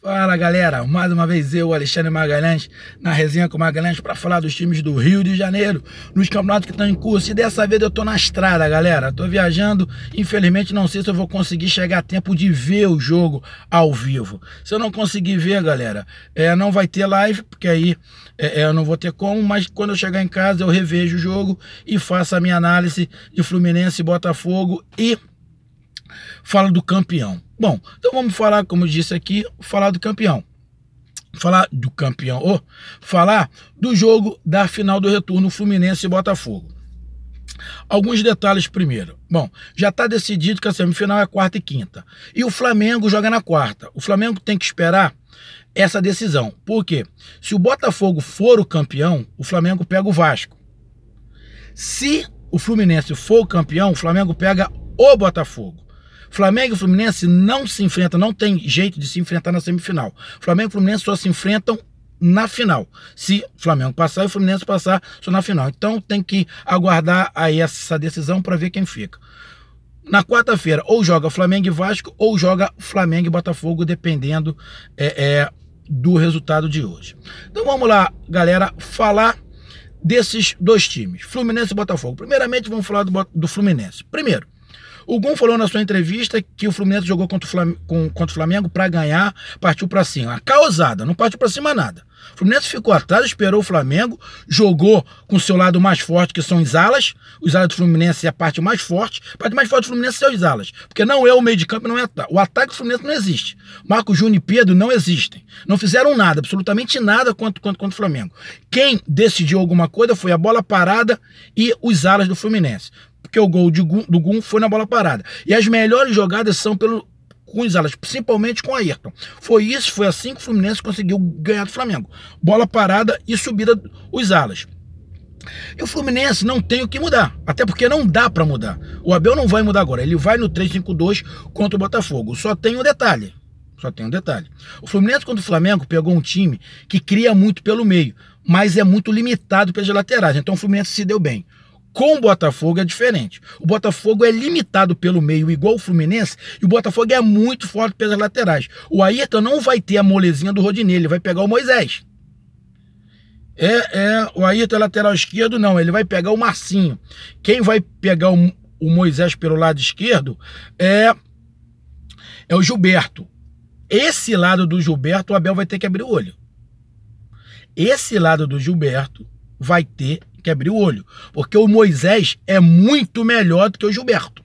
Fala galera, mais uma vez eu, Alexandre Magalhães, na resenha com Magalhães para falar dos times do Rio de Janeiro, nos campeonatos que estão em curso. E dessa vez eu tô na estrada, galera. Tô viajando, infelizmente não sei se eu vou conseguir chegar a tempo de ver o jogo ao vivo. Se eu não conseguir ver, galera, é, não vai ter live, porque aí é, é eu não vou ter como, mas quando eu chegar em casa eu revejo o jogo e faço a minha análise de Fluminense, Botafogo e falo do campeão. Bom, então vamos falar, como eu disse aqui, falar do campeão. Falar do campeão, oh, falar do jogo da final do retorno Fluminense e Botafogo. Alguns detalhes primeiro. Bom, já está decidido que a semifinal é quarta e quinta. E o Flamengo joga na quarta. O Flamengo tem que esperar essa decisão. Por quê? Se o Botafogo for o campeão, o Flamengo pega o Vasco. Se o Fluminense for o campeão, o Flamengo pega o Botafogo. Flamengo e Fluminense não se enfrentam, não tem jeito de se enfrentar na semifinal. Flamengo e Fluminense só se enfrentam na final. Se Flamengo passar e o Fluminense passar, só na final. Então tem que aguardar aí essa decisão para ver quem fica. Na quarta-feira, ou joga Flamengo e Vasco, ou joga Flamengo e Botafogo, dependendo é, é, do resultado de hoje. Então vamos lá, galera, falar desses dois times, Fluminense e Botafogo. Primeiramente, vamos falar do, do Fluminense. Primeiro, o Gon falou na sua entrevista que o Fluminense jogou contra o Flamengo, contra o Flamengo para ganhar, partiu para cima. A causada, não partiu para cima nada. O Fluminense ficou atrás, esperou o Flamengo, jogou com seu lado mais forte, que são os alas. Os alas do Fluminense é a parte mais forte. A parte mais forte do Fluminense são os alas. Porque não é o meio de campo, não é o ataque do Fluminense não existe. Marco Júnior e Pedro não existem. Não fizeram nada, absolutamente nada contra, contra, contra o Flamengo. Quem decidiu alguma coisa foi a bola parada e os alas do Fluminense porque o gol Gun, do Gun foi na bola parada. E as melhores jogadas são pelo, com os alas, principalmente com a Ayrton. Foi isso, foi assim que o Fluminense conseguiu ganhar do Flamengo. Bola parada e subida os alas. E o Fluminense não tem o que mudar, até porque não dá para mudar. O Abel não vai mudar agora, ele vai no 3-5-2 contra o Botafogo. Só tem um detalhe, só tem um detalhe. O Fluminense contra o Flamengo pegou um time que cria muito pelo meio, mas é muito limitado pelas laterais. Então o Fluminense se deu bem com o Botafogo é diferente. O Botafogo é limitado pelo meio, igual o Fluminense, e o Botafogo é muito forte pelas laterais. O Ayrton não vai ter a molezinha do Rodinei, ele vai pegar o Moisés. É, é, o Ayrton é lateral esquerdo, não, ele vai pegar o Marcinho. Quem vai pegar o, o Moisés pelo lado esquerdo é, é o Gilberto. Esse lado do Gilberto, o Abel vai ter que abrir o olho. Esse lado do Gilberto vai ter que abrir o olho, porque o Moisés é muito melhor do que o Gilberto.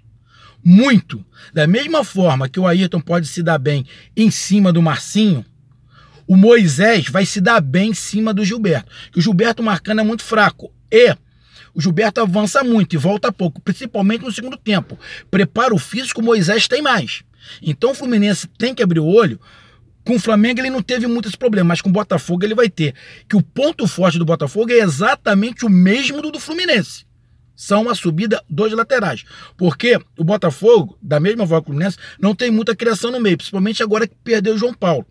Muito. Da mesma forma que o Ayrton pode se dar bem em cima do Marcinho, o Moisés vai se dar bem em cima do Gilberto. Que o Gilberto marcando é muito fraco. E o Gilberto avança muito e volta pouco, principalmente no segundo tempo. Preparo físico, Moisés tem mais. Então o Fluminense tem que abrir o olho com o Flamengo ele não teve muitos problemas, mas com o Botafogo ele vai ter. Que o ponto forte do Botafogo é exatamente o mesmo do do Fluminense. São a subida dos laterais. Porque o Botafogo, da mesma forma que o Fluminense, não tem muita criação no meio, principalmente agora que perdeu o João Paulo.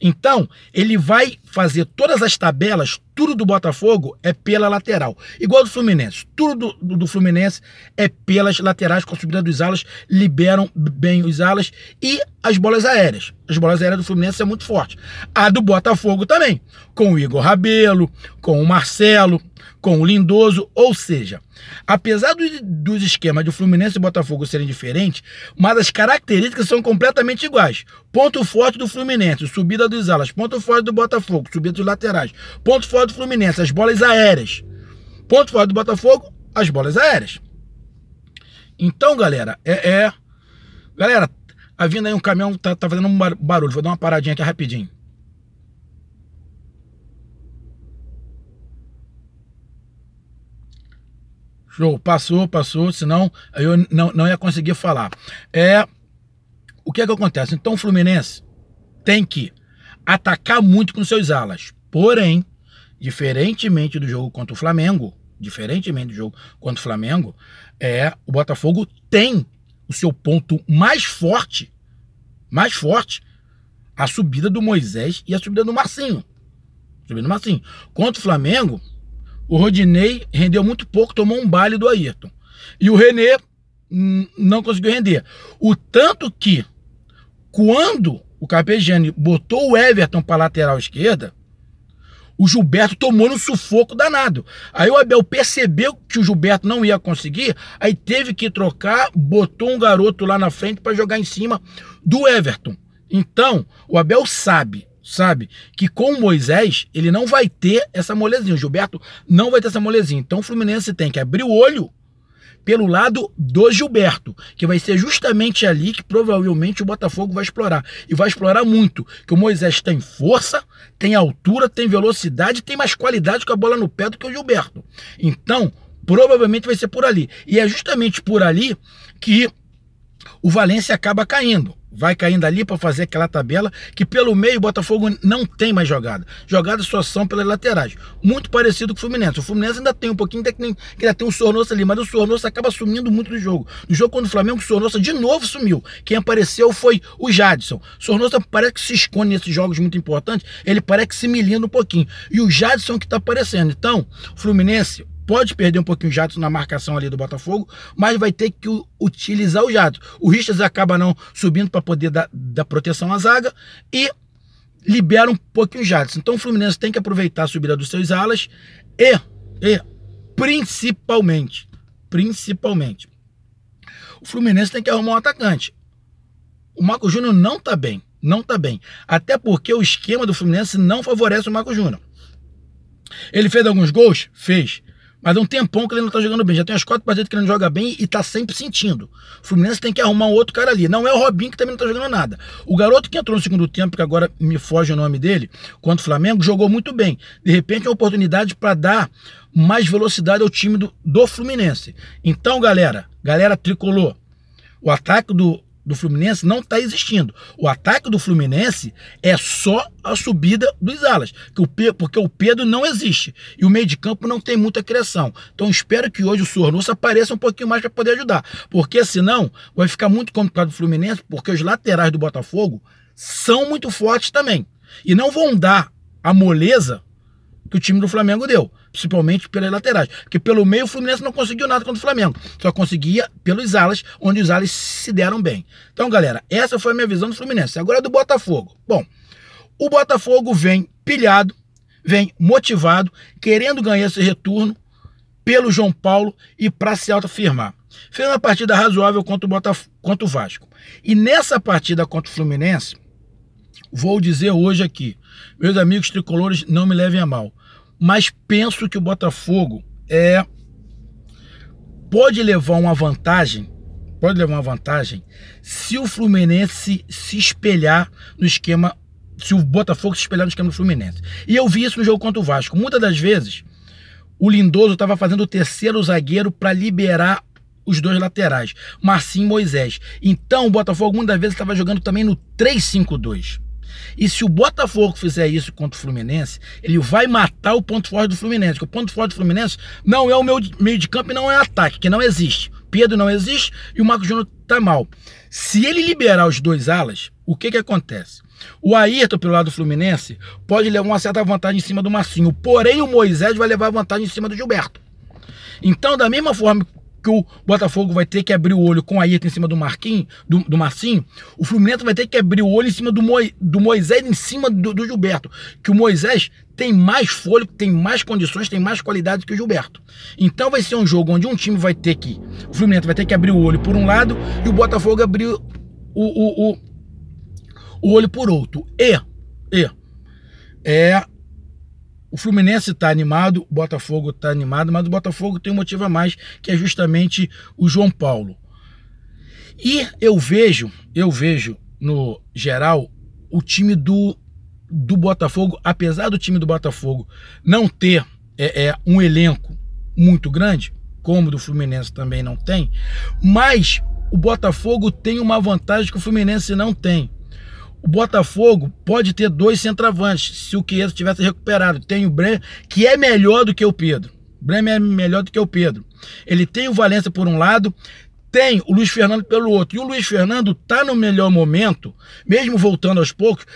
Então, ele vai fazer todas as tabelas, tudo do Botafogo é pela lateral. Igual do Fluminense. Tudo do, do Fluminense é pelas laterais, com a subida dos alas, liberam bem os alas e as bolas aéreas. As bolas aéreas do Fluminense é muito forte. A do Botafogo também, com o Igor Rabelo, com o Marcelo, com o Lindoso, ou seja, apesar do, dos esquemas do Fluminense e Botafogo serem diferentes, mas as características são completamente iguais. Ponto forte do Fluminense, subida dos alas, ponto forte do Botafogo, subida dos laterais, ponto forte do Fluminense, as bolas aéreas. Ponto fora do Botafogo, as bolas aéreas. Então, galera, é. é... Galera, a tá vindo aí um caminhão tá, tá fazendo um barulho. Vou dar uma paradinha aqui rapidinho. Show, passou, passou, senão eu não, não ia conseguir falar. É, o que é que acontece? Então o Fluminense tem que atacar muito com seus alas, porém diferentemente do jogo contra o Flamengo, diferentemente do jogo contra o Flamengo, é o Botafogo tem o seu ponto mais forte, mais forte, a subida do Moisés e a subida do Marcinho. Subida do Marcinho. Contra o Flamengo, o Rodinei rendeu muito pouco, tomou um baile do Ayrton. E o René hum, não conseguiu render. O tanto que, quando o Carpegiani botou o Everton para lateral esquerda, o Gilberto tomou no sufoco danado. Aí o Abel percebeu que o Gilberto não ia conseguir, aí teve que trocar, botou um garoto lá na frente para jogar em cima do Everton. Então, o Abel sabe sabe? Que com o Moisés, ele não vai ter essa molezinha. O Gilberto não vai ter essa molezinha. Então o Fluminense tem que abrir o olho pelo lado do Gilberto, que vai ser justamente ali que provavelmente o Botafogo vai explorar. E vai explorar muito, que o Moisés tem força, tem altura, tem velocidade, tem mais qualidade com a bola no pé do que o Gilberto. Então, provavelmente vai ser por ali. E é justamente por ali que o Valência acaba caindo vai caindo ali para fazer aquela tabela que pelo meio o Botafogo não tem mais jogada. Jogadas só são pelas laterais. Muito parecido com o Fluminense. O Fluminense ainda tem um pouquinho, ainda tem, ainda tem um Sornosa ali, mas o Sornosa acaba sumindo muito do jogo. No jogo quando o Flamengo, o Sornosa de novo sumiu. Quem apareceu foi o Jadson. Sornosa parece que se esconde nesses jogos muito importantes, ele parece que se milinda um pouquinho. E o Jadson que está aparecendo. Então, Fluminense pode perder um pouquinho o jato na marcação ali do Botafogo, mas vai ter que utilizar o jato. O Richards acaba não subindo para poder dar, dar proteção à zaga e libera um pouquinho o jato. Então o Fluminense tem que aproveitar a subida dos seus alas e, e principalmente, principalmente, o Fluminense tem que arrumar um atacante. O Marco Júnior não tá bem, não tá bem. Até porque o esquema do Fluminense não favorece o Marco Júnior. Ele fez alguns gols? Fez. Mas é um tempão que ele não tá jogando bem. Já tem as quatro partidas que ele não joga bem e tá sempre sentindo. O Fluminense tem que arrumar um outro cara ali. Não é o Robinho que também não tá jogando nada. O garoto que entrou no segundo tempo, que agora me foge o nome dele, contra o Flamengo, jogou muito bem. De repente é uma oportunidade para dar mais velocidade ao time do, do Fluminense. Então, galera, galera tricolor, o ataque do do Fluminense não está existindo. O ataque do Fluminense é só a subida dos alas, porque o Pedro não existe e o meio de campo não tem muita criação. Então espero que hoje o Sornosa apareça um pouquinho mais para poder ajudar, porque senão vai ficar muito complicado o Fluminense, porque os laterais do Botafogo são muito fortes também e não vão dar a moleza que o time do Flamengo deu, principalmente pelas laterais. Porque pelo meio o Fluminense não conseguiu nada contra o Flamengo, só conseguia pelos alas, onde os alas se deram bem. Então, galera, essa foi a minha visão do Fluminense. Agora é do Botafogo. Bom, o Botafogo vem pilhado, vem motivado, querendo ganhar esse retorno pelo João Paulo e para se autoafirmar. Fez uma partida razoável contra o, Botaf... contra o Vasco. E nessa partida contra o Fluminense, vou dizer hoje aqui, meus amigos tricolores, não me levem a mal. Mas penso que o Botafogo é pode levar uma vantagem, pode levar uma vantagem se o Fluminense se espelhar no esquema, se o Botafogo se espelhar no esquema do Fluminense. E eu vi isso no jogo contra o Vasco. Muitas das vezes o Lindoso estava fazendo o terceiro zagueiro para liberar os dois laterais, Marcinho e Moisés. Então o Botafogo muitas vezes estava jogando também no 3-5-2. E se o Botafogo fizer isso contra o Fluminense, ele vai matar o ponto forte do Fluminense. Porque o ponto forte do Fluminense não é o meu meio de campo e não é ataque, que não existe. Pedro não existe e o Marco Júnior tá mal. Se ele liberar os dois alas, o que que acontece? O Ayrton, pelo lado do Fluminense, pode levar uma certa vantagem em cima do Marcinho. Porém, o Moisés vai levar vantagem em cima do Gilberto. Então, da mesma forma que o Botafogo vai ter que abrir o olho com a Ayrton em cima do Marquinhos, do, do Marcinho, o Fluminense vai ter que abrir o olho em cima do, Mo, do Moisés, em cima do, do, Gilberto. Que o Moisés tem mais fôlego, tem mais condições, tem mais qualidade que o Gilberto. Então vai ser um jogo onde um time vai ter que. O Fluminense vai ter que abrir o olho por um lado e o Botafogo abrir o, o, o, o olho por outro. E, e é o Fluminense está animado, o Botafogo está animado, mas o Botafogo tem um motivo a mais, que é justamente o João Paulo. E eu vejo, eu vejo no geral o time do, do Botafogo, apesar do time do Botafogo não ter é, é um elenco muito grande, como o do Fluminense também não tem, mas o Botafogo tem uma vantagem que o Fluminense não tem o Botafogo pode ter dois centroavantes, se o Chiesa tivesse recuperado. Tem o Breno, que é melhor do que o Pedro. O Breno é melhor do que o Pedro. Ele tem o Valência por um lado, tem o Luiz Fernando pelo outro. E o Luiz Fernando tá no melhor momento, mesmo voltando aos poucos,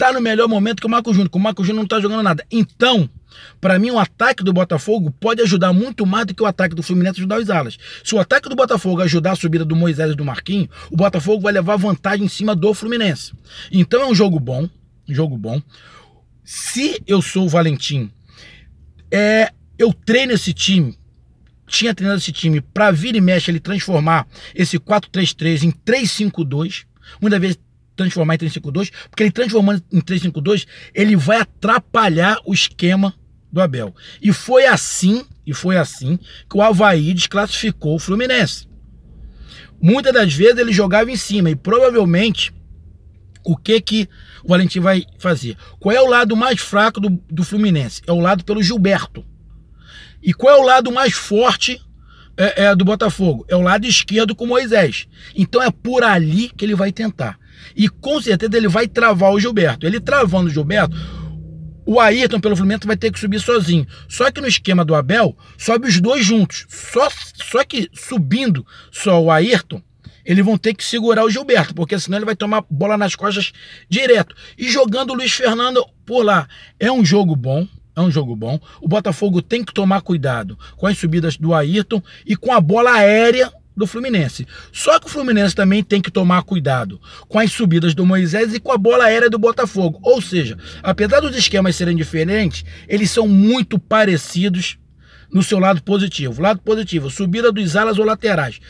tá no melhor momento que o Marco Júnior, que o Marco Júnior não tá jogando nada. Então, para mim, o ataque do Botafogo pode ajudar muito mais do que o ataque do Fluminense ajudar os alas. Se o ataque do Botafogo ajudar a subida do Moisés e do Marquinhos, o Botafogo vai levar vantagem em cima do Fluminense. Então é um jogo bom, um jogo bom. Se eu sou o Valentim, é, eu treino esse time tinha treinado esse time para vir e mexe ele transformar esse 4-3-3 em 3-5-2, muitas vezes transformar em 352, porque ele transformando em 352, ele vai atrapalhar o esquema do Abel. E foi assim, e foi assim que o Havaí desclassificou o Fluminense. Muitas das vezes ele jogava em cima e provavelmente o que que o Valentim vai fazer? Qual é o lado mais fraco do, do Fluminense? É o lado pelo Gilberto. E qual é o lado mais forte é, é, do Botafogo? É o lado esquerdo com Moisés. Então é por ali que ele vai tentar. E com certeza ele vai travar o Gilberto. Ele travando o Gilberto, o Ayrton pelo Fluminense vai ter que subir sozinho. Só que no esquema do Abel, sobe os dois juntos. Só, só que subindo só o Ayrton, eles vão ter que segurar o Gilberto, porque senão ele vai tomar bola nas costas direto. E jogando o Luiz Fernando por lá. É um jogo bom, é um jogo bom. O Botafogo tem que tomar cuidado com as subidas do Ayrton e com a bola aérea do Fluminense. Só que o Fluminense também tem que tomar cuidado com as subidas do Moisés e com a bola aérea do Botafogo. Ou seja, apesar dos esquemas serem diferentes, eles são muito parecidos no seu lado positivo. Lado positivo, subida dos alas ou laterais.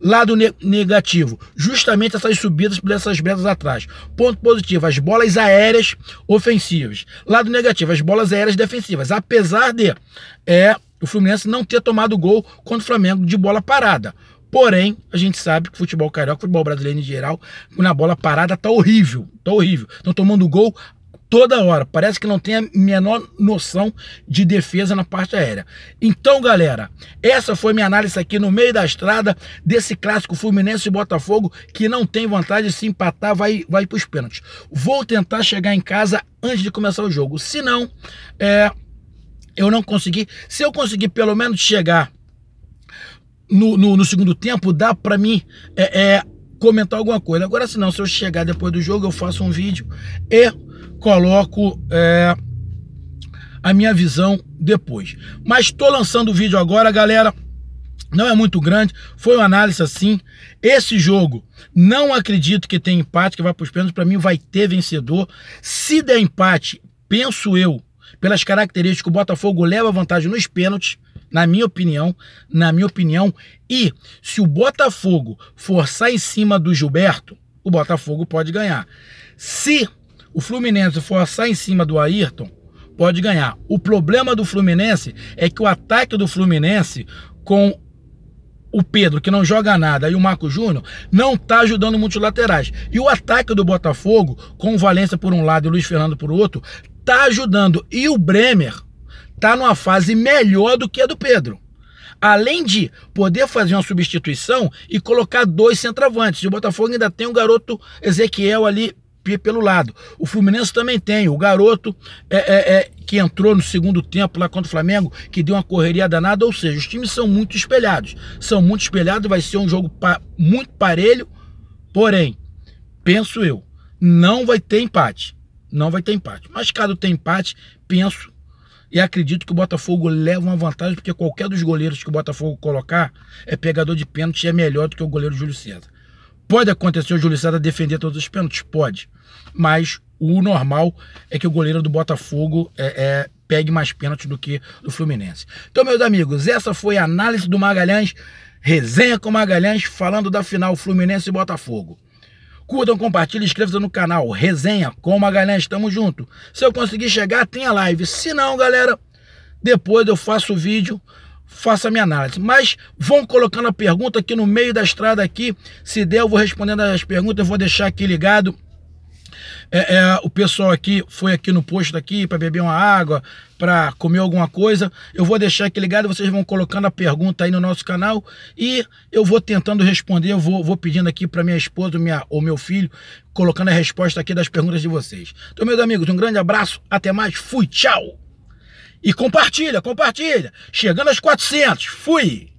Lado ne negativo, justamente essas subidas por essas metas atrás. Ponto positivo, as bolas aéreas ofensivas. Lado negativo, as bolas aéreas defensivas. Apesar de é, o Fluminense não ter tomado gol contra o Flamengo de bola parada. Porém, a gente sabe que o futebol carioca, o futebol brasileiro em geral, na bola parada tá horrível, tá horrível. Estão tomando gol toda hora. Parece que não tem a menor noção de defesa na parte aérea. Então, galera, essa foi minha análise aqui no meio da estrada desse clássico Fluminense e Botafogo que não tem vontade de se empatar vai vai para os pênaltis. Vou tentar chegar em casa antes de começar o jogo. Se não, é, eu não consegui. Se eu conseguir pelo menos chegar no, no, no segundo tempo, dá para mim é, é, comentar alguma coisa. Agora, se não, se eu chegar depois do jogo, eu faço um vídeo e coloco é, a minha visão depois. Mas estou lançando o vídeo agora, galera. Não é muito grande, foi uma análise assim. Esse jogo, não acredito que tenha empate, que vai para os pênaltis. Para mim, vai ter vencedor. Se der empate, penso eu, pelas características, o Botafogo leva vantagem nos pênaltis na minha opinião, na minha opinião. E se o Botafogo forçar em cima do Gilberto, o Botafogo pode ganhar. Se o Fluminense forçar em cima do Ayrton, pode ganhar. O problema do Fluminense é que o ataque do Fluminense com o Pedro, que não joga nada, e o Marco Júnior, não está ajudando os multilaterais. E o ataque do Botafogo, com o Valência por um lado e o Luiz Fernando por outro, está ajudando. E o Bremer, está numa fase melhor do que a do Pedro. Além de poder fazer uma substituição e colocar dois centravantes. E o Botafogo ainda tem o um garoto Ezequiel ali pelo lado. O Fluminense também tem. O garoto é, é, é, que entrou no segundo tempo lá contra o Flamengo, que deu uma correria danada. Ou seja, os times são muito espelhados. São muito espelhados. Vai ser um jogo pa muito parelho. Porém, penso eu, não vai ter empate. Não vai ter empate. Mas caso tenha empate, penso e acredito que o Botafogo leva uma vantagem, porque qualquer dos goleiros que o Botafogo colocar é pegador de pênalti e é melhor do que o goleiro Júlio César. Pode acontecer o Júlio César defender todos os pênaltis? Pode. Mas o normal é que o goleiro do Botafogo é, é, pegue mais pênalti do que do Fluminense. Então, meus amigos, essa foi a análise do Magalhães, resenha com Magalhães, falando da final Fluminense e Botafogo. Curtam, compartilhem, inscrevam-se no canal. Resenha com Magalhães, estamos juntos. Se eu conseguir chegar, tem a live. Se não, galera, depois eu faço o vídeo, faço a minha análise. Mas vão colocando a pergunta aqui no meio da estrada aqui. Se der, eu vou respondendo as perguntas, eu vou deixar aqui ligado é, é, o pessoal aqui foi aqui no posto aqui para beber uma água, para comer alguma coisa. Eu vou deixar aqui ligado, vocês vão colocando a pergunta aí no nosso canal e eu vou tentando responder, eu vou, vou pedindo aqui para minha esposa minha, ou meu filho, colocando a resposta aqui das perguntas de vocês. Então, meus amigos, um grande abraço, até mais, fui, tchau! E compartilha, compartilha. Chegando aos 400, fui!